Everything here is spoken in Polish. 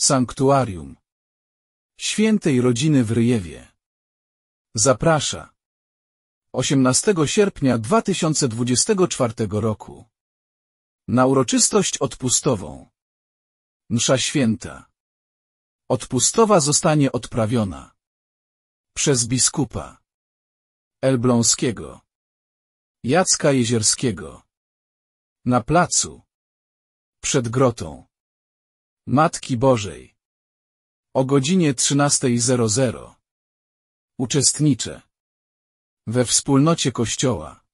Sanktuarium Świętej Rodziny w Ryjewie Zaprasza 18 sierpnia 2024 roku na uroczystość odpustową Msza Święta Odpustowa zostanie odprawiona przez biskupa Elbląskiego Jacka Jezierskiego na placu przed grotą Matki Bożej. O godzinie 13.00. Uczestniczę we wspólnocie Kościoła.